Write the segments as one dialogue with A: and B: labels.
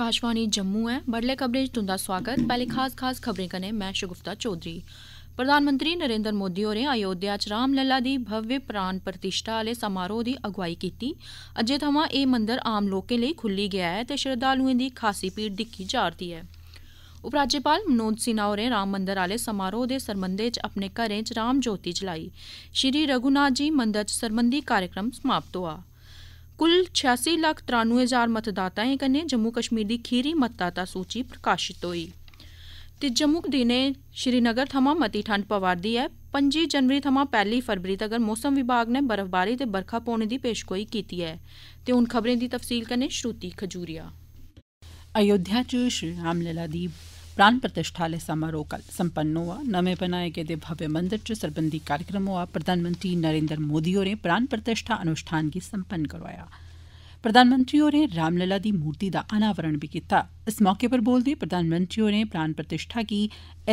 A: आकाशवाणी जम्मू है बडले कवरेज तुंदा स्वागत पैह्ले खास खास खबरें कन्नै मैं शगुफ्ता चौधरी प्रधानमंत्री नरेंद्र मोदी होरें अयोध्या च रामलला दी भव्य प्राण प्रतिष्ठा आह्ले समारोह दी अगुवाई कीती अज्जै थमां एह् मंदर आम लोकें लेई खुल्ली गेआ ऐ ते श्रद्धालुएं दी खासी भीड़ दिक्खी जा'रदी ऐ उपराज्यपाल मनोज सिन्हा होरें राम मंदर आह्ले समारोह दे सरबंधै च अपने घरें च राम ज्योति जलाई श्री रघुनाथ जी मंदर च सरबंधी कार्यक्रम समाप्त होआ कुल 86,93,000 लाख मतदाताएं कन्नै जम्मू कश्मीर दी खीरी मतदाता सूची प्रकाशित होई ते जम्मू दिने श्रीनगर थमां मती ठंड दी ऐ 25 जनवरी थमां पहली फरवरी तगर मौसम विभाग ने बर्फबारी ते बरखा पौने दी पेशगोई कीती ऐ ते उन खबरें दी तफसील कन्नै श्रुति खजूरिया
B: अयोध्या च श्री रामलला दी प्राण प्रतिष्ठा आले समारोह कल संपन्न होआ नमें बनाए गेदे भव्य मंदर च सरबंधी कार्यक्रम होआ प्रधानमंत्री नरेंद्र मोदी होरें प्राण प्रतिष्ठा अनुष्ठान गी संपन्न करोआया प्रधानमंत्री होरें रामलला दी मूर्ति दा अनावरण बी कीता इस मौके पर बोलदे प्रधानमंत्री होरें प्राण प्रतिष्ठा गी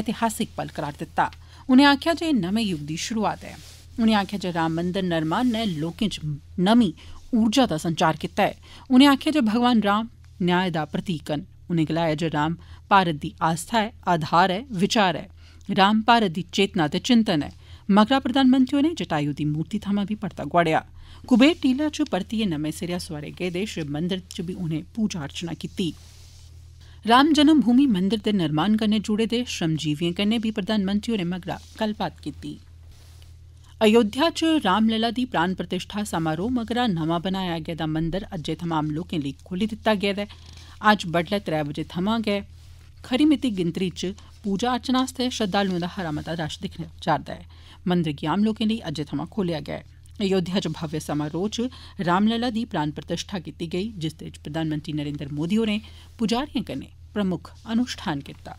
B: ऐतिहासिक पल करार दित्ता उनें आखेआ जे नमें युग दी शुरुआत ऐ उनें आखेआ जे राम मंदर निर्माण ने लोकें च नमीं ऊर्जा दा संचार कीता ऐ उनें आखेआ जे भगवान राम न्याय दा प्रतीक न उनें गलाया जे राम भारत दी आस्था ऐ आधार ऐ विचार ऐ राम भारत दी चेतना ते चिंतन ऐ मगरा प्रधानमंत्री होरें जटायू दी मूर्ति थमां बी परता गोआड़ेआ कुबेर टीला च परतियै नमें सिरेआ सोआरे गेदे शिव मंदर च बी उनें पूजा अर्चना कीती राम जन्म भूमि मंदर दे निर्माण कन्नै जुड़े दे श्रमजीविएं कन्नै बी प्रधानमंत्री होरें मगरा गल्लबात कीती अयोध्या च रामलला दी प्राण प्रतिष्ठा समारोह मगरा नमां बनाया गेदा मंदर अज्जै थमां आम लोकें लेई खोली दित्ता गेदा ऐ अज्ज बड्डलै त्रै बजे थमां गै खरी मती गिनतरी च पूजा अर्चना आस्तै श्रद्धालुएं दा हरा मता रश दिक्खेआ जा'रदा ऐ मंदर गी आम लोकें लेई अज्जै थमां खोलेआ गेआ ऐ अयोध्या च भव्य समारोह च रामलला दी प्राण प्रतिष्ठा कीती गेई जिसदे च प्रधानमंत्री नरेन्द्र मोदी होरें पुजारिएं कन्नै प्रमुक्ख अनुष्ठान कीता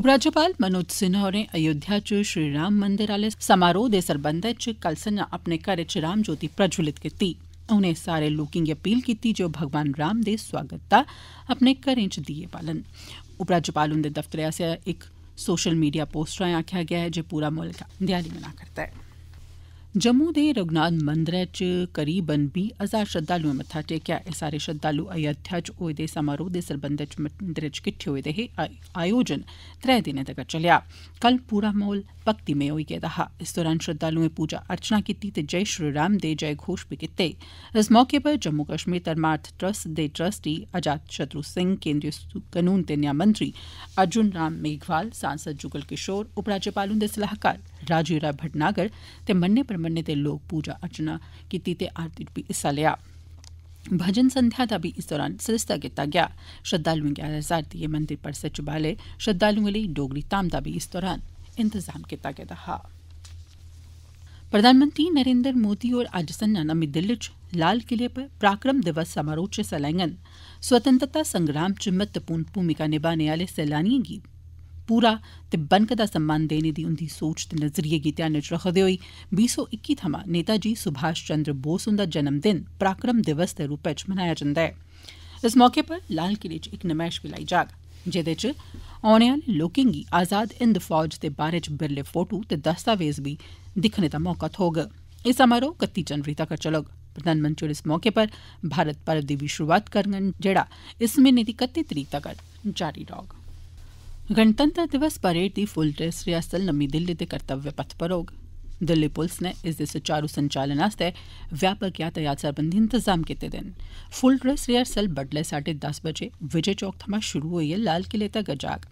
B: उपराज्यपाल मनोज सिन्हा होरें अयोध्या च श्री राम मंदिर आले समारोह दे सरबंधै च कल संजा अपने घरै च राम ज्योति प्रज्जवलित कीती ऐ उनें सारे लोकें गी अपील कीती जे ओह् भगवान राम दे सोआगत दा अपने घरें च दीये बालन उपराज्यपाल हुंदे दफ्तरै आसेआ इक सोशल मीडिया पोस्ट राएं आखेआ गेआ ऐ जे पूरा मुल्ख देआली मना करदा ऐ जम्मू दे रघुनाथ मंदरै च करीबन बीह् हजार श्रद्वालुएं मत्था टेकेआ एह् सारे श्रद्वालु अयोध्या च होए दे समारोह दे सरबंधै च मंदरै च किट्ठे होए दे हे आयोजन त्रै दिनें तगर चलेआ कल पूरा म्हौल भक्तिमय होई गेदा हा इस दौरान श्रद्वालुएं पूजा अर्चना कीती ते जय श्री राम दे जय घोष बी कीते इस मौके पर जम्मू कश्मीर धर्मार्थ ट्रस्ट दे ट्रस्टी अजात शत्रु सिंह केन्द्रीय कनून ते न्याय मंत्री अर्जुन राम मेघवाल सांसद जुगल किशोर उपराज्यपाल हुंदे सलाहकार राजीव राय भटनागर ते मन्ने परमन्ने दे लोक पूजा अर्चना कीती ते आरती च बी हिस्सा लेआ भजन संध्या दा बी इस दौरान सरिस्ता कीता गेआ श्रद्धालुएं गी हजार दिए मंदिर परिसर च बाले श्रद्धालुएं लेई डोगरी धाम दा बी इस दौरान इंतजाम कीता गेदा हा प्रधानमंत्री नरेन्द्र मोदी होर अज्ज संझा नमीं दिल्ली च लाल किले पर पराक्रम दिवस समारोह च हिस्सा लैंगन स्वतंत्रता संग्राम च महत्वपूर्ण भूमिका निभाने आले सैलानिएं गी पूरा ते बनकदा सम्मान देने दी उन्दी सोच ते नजरिये गी ध्यानै च रखदे होई बीह् सौ इक्की थमां नेताजी सुभाष चंद्र बोस हुन्दा जन्मदिन पराक्रम दिवस दे रूपै च मनाया जन्दा ऐ इस मौके पर लाल किले च इक नमैश बी लाई जाग जेदे च औने आले लोकें गी आजाद हिंद फौज दे बारै च बिरले फोटू ते दस्तावेज बी दिक्खने दा मौका थ्होग एह् समारोह कत्ती जनवरी तगर चलोग प्रधानमंत्री होर इस मौके पर भारत पर्व दी बी शुरूआत करङन जेड़ा इस म्हीने दी कत्ती तरीक तगर जारी रौह्ग गणतंत्र दिवस परेड दी फुल ड्रेस रिहर्सल नमीं दिल्ली दे कर्तव्य पथ पर होग दिल्ली पुलस नै इसदे सुचारू संचालन आस्तै व्यापक यातायात सरबंधी इंतजाम कीते दे न फुल ड्रेस रिहर्सल बड्डलै साड्डे दस बजे विजय चौक थमां शुरू होइयै लाल किले तगर जाग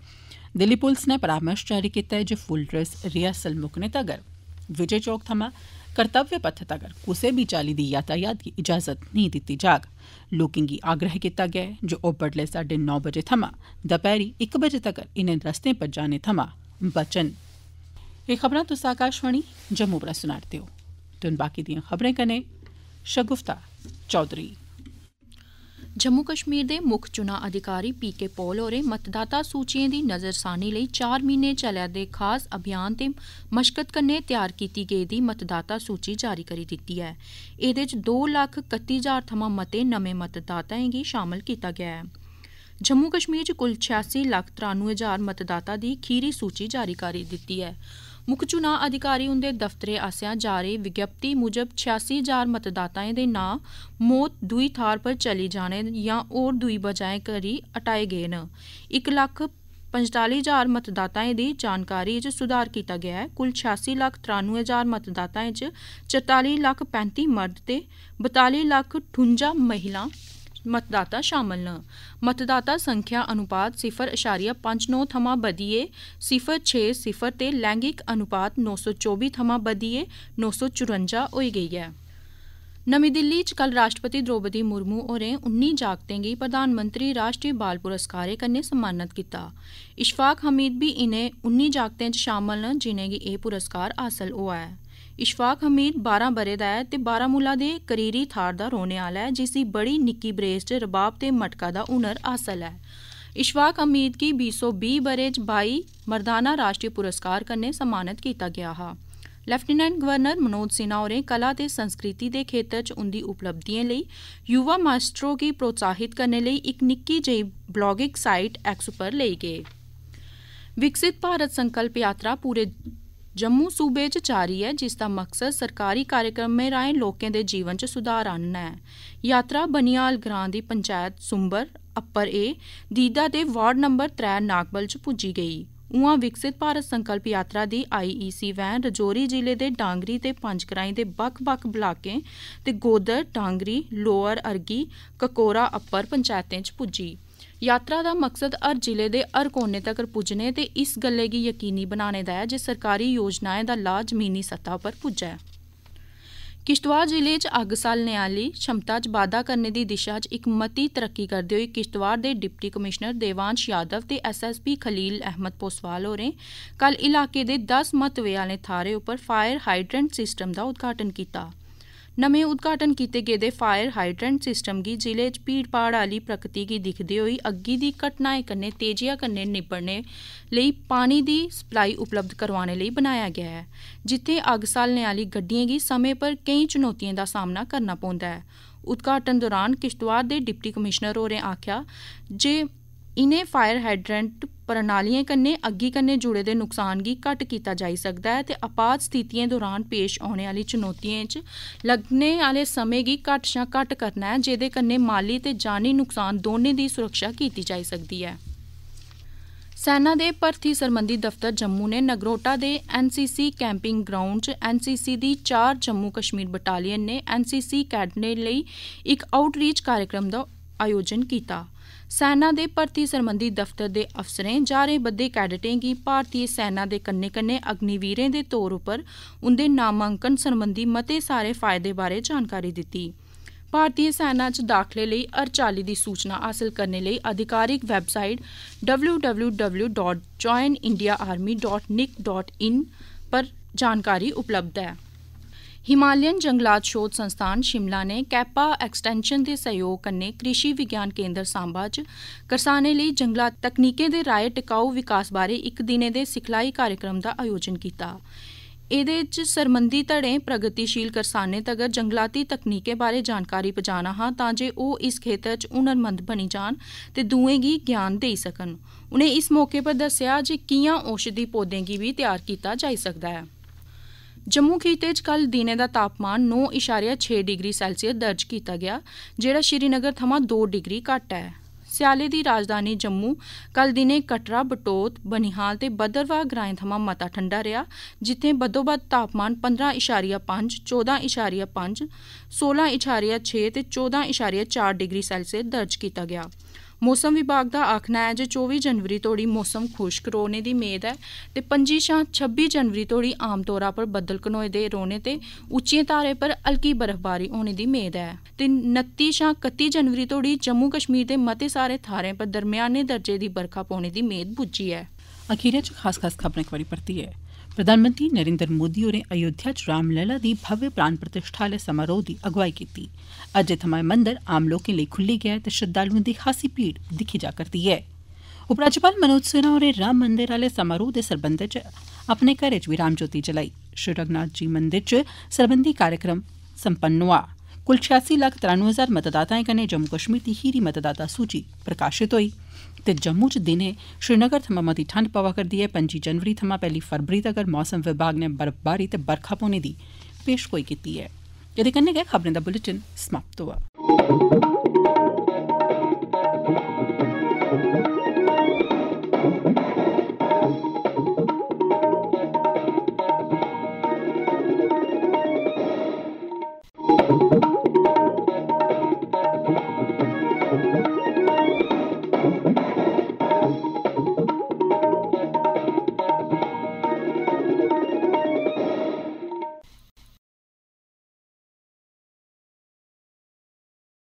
B: दिल्ली पुलस नै परामर्श जारी कीता ऐ जे फुल ड्रेस रिहर्सल मुक्कने तगर विजय चौक थमां कर्तव्य पथ तगर कुसै बी चाल्ली दी यातायात गी इजाजत नेईं दित्ती जाग लोकें गी आग्रह कीता गेआ ऐ जे ओह् बड्डलै साड्डे नौ बजे थमां दपैह्री इक बजे तगर इनें रस्तें पर जाने थमां बचन ਇਹ ਖਬਰਾਂ ਤੁਸੀਂ ਆਕਾਸ਼ਵਾਣੀ ਜੰਮੂ ਪਰ ਸੁਣਾਰਦੇ ਹੋ ਤੁਨ ਬਾਕੀ ਦੀਆਂ ਖਬਰਾਂ ਕਨੇ ਸ਼ਗੁਫਤਾ ਚੌਧਰੀ ਜੰਮੂ ਕਸ਼ਮੀਰ ਦੇ ਮੁੱਖ ਚੋਣ ਅਧਿਕਾਰੀ ਪੀਕੇ
A: ਪੋਲ ਹੋਰੇ ਮਤਦਾਤਾ ਸੂਚੀਆਂ ਦੀ ਨਜ਼ਰਸਾਨੀ ਲਈ 4 ਮਹੀਨੇ ਚੱਲਿਆ ਦੇ ਖਾਸ ਅਭਿਆਨ ਤੇ ਮਸ਼ਕਤ ਕਰਨੇ ਤਿਆਰ ਕੀਤੀ ਗਈ ਦੀ ਮਤਦਾਤਾ ਸੂਚੀ ਜਾਰੀ ਕਰੀ ਦਿੱਤੀ ਹੈ ਇਹਦੇ ਵਿੱਚ 231000 ਥਮਾਂ ਮਤੇ ਨਵੇਂ ਮਤਦਾਤਾਵਾਂ ਦੀ ਸ਼ਾਮਲ ਕੀਤਾ ਗਿਆ ਹੈ ਜੰਮੂ ਕਸ਼ਮੀਰ ਚ ਕੁੱਲ 86,93,000 ਮਤਦਾਤਾ ਦੀ ਖੀਰੀ ਸੂਚੀ ਜਾਰੀ ਕਰੀ ਦਿੱਤੀ ਹੈ ਮੁੱਖ ਚੋਣ ਅਧਿਕਾਰੀ ਹੁੰਦੇ ਦਫ਼ਤਰੇ ਆਸਿਆ ਜਾਰੀ ਵਿਗਿਆਪਤੀ ਮੁਜਬ 86000 ਮਤਦਾਤਾਵਾਂ ਦੇ ਨਾਂ ਮੌਤ ਦੂਈ ਥਾਰ ਪਰ ਚਲੀ ਜਾਣੇ ਜਾਂ ਔਰ ਦੂਈ ਬਜਾਏ ਕਰੀ ਹਟਾਏ ਗਏ ਨੇ 1 ਲੱਖ 45000 ਦੀ ਜਾਣਕਾਰੀ 'ਚ ਸੁਧਾਰ ਕੀਤਾ ਗਿਆ ਹੈ ਕੁੱਲ 86 ਲੱਖ 93000 ਮਤਦਾਤਾएं 'ਚ 44 ਲੱਖ 35 ਮਰਦ ਤੇ 42 ਲੱਖ 58 ਮਹਿਲਾ मतदाता शामिल न मतदाता संख्या अनुपात सिफर अशारिया पंज नौ थमां बधियै सिफर छे सिफर ते लैंगिक अनुपात नौ सौ चौबी थमां बधियै नौ सौ चुरंजा होई गई ऐ नमीं दिल्ली च कल राष्ट्रपति द्रौपदी मुर्मू होरें उन्नी जागतें गी प्रधानमंत्री राष्ट्रीय बाल पुरस्कारें कन्नै सम्मानत कीता इशफाक हमीद बी इनें उन्नी जागतें च शामल न जिनेंगी एह् पुरस्कार हासल होआ ऐ ਇਸ਼ਫਾਕ ਹਮੀਦ 12 ਬਰੇ ਦਾ ਹੈ ਤੇ 12 ਮੂਲਾ ਦੇ ਕਰੀਰੀ ਥਾਰ ਦਾ ਰੋਣੇ ਵਾਲਾ ਹੈ ਜਿਸ ਦੀ ਬੜੀ ਨਿੱਕੀ ਬਰੇਸ 'ਚ ਰਬਾਬ ਤੇ ਮਟਕਾ ਦਾ ਹੁਨਰ ਹਾਸਲ ਹੈ ਇਸ਼ਫਾਕ ਹਮੀਦ ਕੀ 220 ਬਰੇ ਚ बाई ਮਰਦਾਨਾ ਰਾਸ਼ਟਰੀ ਪੁਰਸਕਾਰ ਕਰਨੇ सम्मानित ਕੀਤਾ ਗਿਆ ਹਾ ਲੈਫਟੀਨੈਂਟ ਗਵਰਨਰ ਮਨੋਜ ਸਿਨਾ ਹੋਰੇ ਕਲਾ ਤੇ ਸੰਸਕ੍ਰਿਤੀ ਦੇ ਖੇਤਰ 'ਚ ਉੰਦੀ ਉਪਲਬਧੀਆਂ ਲਈ ਯੁਵਾ ਮਾਸਟਰੋ ਕੀ ਪ੍ਰੋਤਸਾਹਿਤ ਕਰਨੇ ਲਈ ਇੱਕ ਨਿੱਕੀ ਜਿਹੀ ਬਲੌਗਿੰਗ ਸਾਈਟ ਐਕਸਪਰ ਲਈ ਗਏ ਵਿਕਸਿਤ ਭਾਰਤ ਸੰਕਲਪ ਯਾਤਰਾ ਪੂਰੇ ਜੰਮੂ ਸੂਬੇ 'ਚ ਚਾਰੀ ਹੈ ਜਿਸ ਦਾ ਮਕਸਦ ਸਰਕਾਰੀ ਕਾਰਜਕ੍ਰਮੇ ਰਾਏ ਲੋਕਾਂ ਦੇ ਜੀਵਨ 'ਚ ਸੁਧਾਰ ਆਣਨਾ ਹੈ ਯਾਤਰਾ ਬਨੀਆਲ ਗ੍ਰਾਂ ਦੀ ਪੰਚਾਇਤ ਸੁੰਬਰ ਅਪਰ ਏ ਦੀਦਾ ਦੇ ਵਾਰਡ ਨੰਬਰ 3 ਨਾਗਬਲ 'ਚ ਪੁੱਜੀ ਗਈ ਉਹਾਂ ਵਿਕਸਿਤ ਭਾਰਤ ਸੰਕਲਪ ਯਾਤਰਾ ਦੀ ਆਈਈਸੀ e ਵੈਨ ਰਜੋਰੀ ਜ਼ਿਲ੍ਹੇ ਦੇ ਡਾਂਗਰੀ ਤੇ ਪੰਜਕਰਾਈ ਦੇ ਬਕ-ਬਕ ਬਲਾਕੇ ਤੇ ਗੋਦਰ ਡਾਂਗਰੀ ਲੋਅਰ ਅਰਗੀ ਕਕੋਰਾ ਅਪਰ ਪੰਚਾਇਤਾਂ 'ਚ ਪੁੱਜੀ ਯਾਤਰਾ ਦਾ ਮਕਸਦ ਹਰ ਜ਼ਿਲ੍ਹੇ ਦੇ ਹਰ ਕੋਨੇ ਤੱਕ ਪੁੱਜਣੇ ਤੇ ਇਸ ਗੱਲੇ ਦੀ ਯਕੀਨੀ ਬਣਾਉਣੇ ਦਾ ਹੈ ਜੇ ਸਰਕਾਰੀ ਯੋਜਨਾਵਾਂ ਦਾ ਲਾਭ ਜ਼ਮੀਨੀ ਸਤ੍ਹਾ ਉੱਪਰ ਪੁੱਜਾ ਕਿਸ਼ਤਵਾੜ ਜ਼ਿਲ੍ਹੇ 'ਚ ਅੱਗ ਅਗਸਾਲ ਨਿਆਲੀ ਸ਼ਮਤਾ 'ਚ ਬਾਦਾ ਕਰਨ ਦੀ ਦਿਸ਼ਾ 'ਚ ਇੱਕ ਮਤੀ ਤਰੱਕੀ ਕਰਦੇ ਹੋਏ ਕਿਸ਼ਤਵਾਰ ਦੇ ਡਿਪਟੀ ਕਮਿਸ਼ਨਰ ਦੇਵਾਂਸ਼ ਯਾਦਵ ਤੇ ਐਸਐਸਪੀ ਖਲੀਲ ਅਹਿਮਦ ਪੋਸਵਾਲ ਹੋਰੇ ਕੱਲ ਇਲਾਕੇ ਦੇ 10 ਮਤਵੇ ਵਾਲੇ ਥਾਰੇ ਉੱਪਰ ਫਾਇਰ ਹਾਈਡਰੈਂਟ ਸਿਸਟਮ ਦਾ ਉਦਘਾਟਨ ਕੀਤਾ। ਨਵੇਂ ਉਦਘਾਟਨ ਕੀਤੇ ਗਏ ਦੇ ਫਾਇਰ ਹਾਈਡ੍ਰੈਂਟ ਸਿਸਟਮ ਕੀ ਜ਼ਿਲ੍ਹੇ ਚ ਭੀੜਪਾੜ ਵਾਲੀ ਪ੍ਰਕਿਰਤੀ ਕੀ ਦਿਖਦੇ ਹੋਈ ਅੱਗੀ ਦੀ ਘਟਨਾਏ ਕੰਨੇ ਤੇਜ਼ੀਆ ਕੰਨੇ ਨਿਪੜਨੇ ਲਈ ਪਾਣੀ ਦੀ ਸਪਲਾਈ ਉਪਲਬਧ ਕਰਵਾਉਣ ਲਈ ਬਣਾਇਆ ਗਿਆ ਹੈ ਜਿੱਥੇ ਅੱਗ ਸਾਲਨੇ ਵਾਲੀ ਗੱਡੀਆਂ ਕੀ ਸਮੇਂ ਪਰ ਕਈ ਚੁਣੌਤੀਆਂ ਦਾ ਸਾਹਮਣਾ ਕਰਨਾ ਪੈਂਦਾ ਹੈ ਉਦਘਾਟਨ ਦੌਰਾਨ ਕਿਸ਼ਤਵਾੜ ਦੇ ਡਿਪਟੀ ਕਮਿਸ਼ਨਰ ਹੋਰੇ ਆਖਿਆ ਜੇ ਇਨੇ ਫਾਇਰ ਹਾਈਡ੍ਰੈਂਟ ਪ੍ਰਣਾਲੀਆਂ ਕੰਨੇ ਅੱਗੀ ਕੰਨੇ ਜੁੜੇ ਦੇ ਨੁਕਸਾਨ ਕੀ ਘਟ ਕੀਤਾ ਜਾ ਸਕਦਾ ਹੈ ਤੇ ਆਪਾਤ ਸਥਿਤੀਆਂ ਦੌਰਾਨ ਪੇਸ਼ ਆਉਣ ਵਾਲੀ ਚੁਣੌਤੀਆਂ 'ਚ ਲੱਗਨੇ ਵਾਲੇ ਸਮੇਂ ਕੀ ਘਟ ਜਾਂ ਘਟ ਕਰਨਾ ਹੈ ਜਿਹਦੇ ਕੰਨੇ ਮਾਲੀ ਤੇ ਜਾਨੀ ਨੁਕਸਾਨ ਦੋਨੇ ਦੀ ਸੁਰੱਖਿਆ ਕੀਤੀ ਜਾ ਸਕਦੀ ਹੈ ਸੈਨਾ ਦੇ ਭਰਤੀ ਸਰਮੰਦੀ ਦਫ਼ਤਰ ਜੰਮੂ ਨੇ ਨਗਰੋਟਾ ਦੇ ਐਨਸੀਸੀ ਕੈਂਪਿੰਗ ਗਰਾਊਂਡ 'ਚ ਐਨਸੀਸੀ ਦੀ 4 ਜੰਮੂ ਕਸ਼ਮੀਰ ਬਟਾਲੀਅਨ ਨੇ ਐਨਸੀਸੀ ਕੈਡਨੇ ਲਈ ਇੱਕ ਆਊਟਰੀਚ ਕਾਰਜਕ੍ਰਮ ਦਾ ਆਯੋਜਨ ਕੀਤਾ ਸੈਨਾ ਦੇ ਭਰਤੀ ਸੰਬੰਧੀ ਦਫ਼ਤਰ ਦੇ ਅਫਸਰਾਂ ਜਾਰੇ ਬੱਦੇ ਕੈਡਟਾਂ ਕੀ ਭਾਰਤੀ ਸੈਨਾ ਦੇ ਕੰਨੇ-ਕੰਨੇ ਅਗਨੀਵੀਰਾਂ ਦੇ ਤੌਰ ਉੱਪਰ ਉਹਦੇ ਨਾਮਾਂਕਨ ਸੰਬੰਧੀ ਮਤੇ ਸਾਰੇ ਫਾਇਦੇ ਬਾਰੇ ਜਾਣਕਾਰੀ ਦਿੱਤੀ ਭਾਰਤੀ ਸੈਨਾ 'ਚ ਦਾਖਲੇ ਲਈ ਅਰਚਾਲੀ ਦੀ ਸੂਚਨਾ ਹਾਸਲ ਕਰਨ ਲਈ ਅਧਿਕਾਰਿਕ ਵੈਬਸਾਈਟ www.joinindiaarmy.nic.in ਪਰ ਜਾਣਕਾਰੀ ਉਪਲਬਧ ਹੈ हिमालयन जंगलात शोध संस्थान शिमला ने कैपा एक्सटेंशन दे सैह्योग कन्नै कृषि विज्ञान केंद्र सांबा च करसानें लेई जंगलात तकनीकें दे राए टिकाऊ विकास बारै इक दिनै दे सिखलाई कार्यक्रम दा आयोजन कीता एह्दे च सरमंदी धड़ें प्रगतिशील करसानें तगर जंगलाती तकनीकें बारै जानकारी पजाना हा तां जे ओह् इस खेतर च हुनरमंद बनी जान ते दुएं गी ज्ञान देई सकन उनें इस मौके पर दस्सेआ जे कियां औषधि पौधें गी बी तैयार कीता जाई सकदा ऐ ਜੰਮੂ ਖੇਤੇ 'ਚ ਕੱਲ ਦਿਨੇ ਦਾ ਤਾਪਮਾਨ 9.6 ਡਿਗਰੀ ਸੈਲਸੀਅਸ ਦਰਜ ਕੀਤਾ ਗਿਆ ਜਿਹੜਾ ਸ਼੍ਰੀਨਗਰ ਥਮਾ 2 ਡਿਗਰੀ ਘੱਟ ਹੈ ਸਿਆਲੇ ਦੀ ਰਾਜਧਾਨੀ ਜੰਮੂ ਕੱਲ ਦਿਨੇ ਕਟਰਾ ਬਟੋਤ ਬਨਿਹਾਲ ਤੇ ਬਦਰਵਾ ਗ੍ਰਾਂਇ ਥਮਾ ਮਤਾ ਠੰਡਾ ਰਿਹਾ ਜਿੱਥੇ ਬਦੋਬਦ ਤਾਪਮਾਨ 15.5 14.5 16.6 ਤੇ 14.4 ਡਿਗਰੀ ਸੈਲਸੀਅਸ ਦਰਜ ਕੀਤਾ ਗਿਆ ਮੌਸਮ ਵਿਭਾਗ ਦਾ ਆਖਣਾ ਹੈ ਜੇ 24 ਜਨਵਰੀ ਤੋੜੀ ਮੌਸਮ ਖੁਸ਼ਕ ਰੋਣੇ ਦੀ ਮੇਦ ਹੈ ਤੇ 25 ਸ਼ਾਂ 26 ਜਨਵਰੀ ਤੋੜੀ ਆਮ ਤੌਰ ਪਰ ਬੱਦਲ ਕਨੋਏ ਦੇ ਰੋਣੇ ਤੇ ਉੱਚੀਆਂ ਤਾਰੇ ਪਰ ਹਲਕੀ ਬਰਫ਼ਬਾਰੀ ਹੋਣੇ ਦੀ ਮੇਦ ਹੈ ਤੇ 29 ਸ਼ਾਂ 31 ਜਨਵਰੀ ਤੋੜੀ ਜੰਮੂ ਕਸ਼ਮੀਰ ਦੇ ਮਤੇ ਸਾਰੇ ਥਾਰੇ ਪਰ ਦਰਮਿਆਨੇ ਦਰਜੇ ਦੀ
B: ਬਰਖਾ ਪੌਣੇ ਦੀ ਮੇਦ ਬੁੱਝੀ ਹੈ ਅਖੀਰੇ ਚ ਖਾਸ ਖਾਸ ਖਬਰਾਂ ਇੱਕ ਵਾਰੀ ਪੜਤੀ ਹੈ प्रधानमंत्री नरेन्द्र मोदी होरें अयोध्या च रामलला दी भव्य प्राण प्रतिष्ठा आले समारोह दी अगुवाई कीती अज्जै थमां एह् मंदर आम लोकें लेई खुल्ली गेआ ऐ ते श्रद्धालुएं दी खासी भीड़ दिक्खी जा करदी ऐ उपराज्यपाल मनोज सिन्हा होरें राम मंदर आले समारोह दे सरबंधै च अपने घरै च बी राम ज्योति जलाई श्री रघुनाथ जी मंदर च सरबंधी कार्यक्रम सम्पन्न होआ कुल छेयासी लक्ख त्रानुए हजार मतदाताएं कन्नै जम्मू कश्मीर दी खीरी मतदाता सूचि प्रकाशित होई ते जम्मू च दिने श्रीनगर थमां मती ठंड पवा करदी ऐ पं'जी जनवरी थमां पैहली फरवरी तगर मौसम विभाग नै बर्फबारी ते बरखा पौने दी पेशगोई कीती ऐ एह्दे कन्नै गै खबरें दा बुलेटिन समाप्त होआ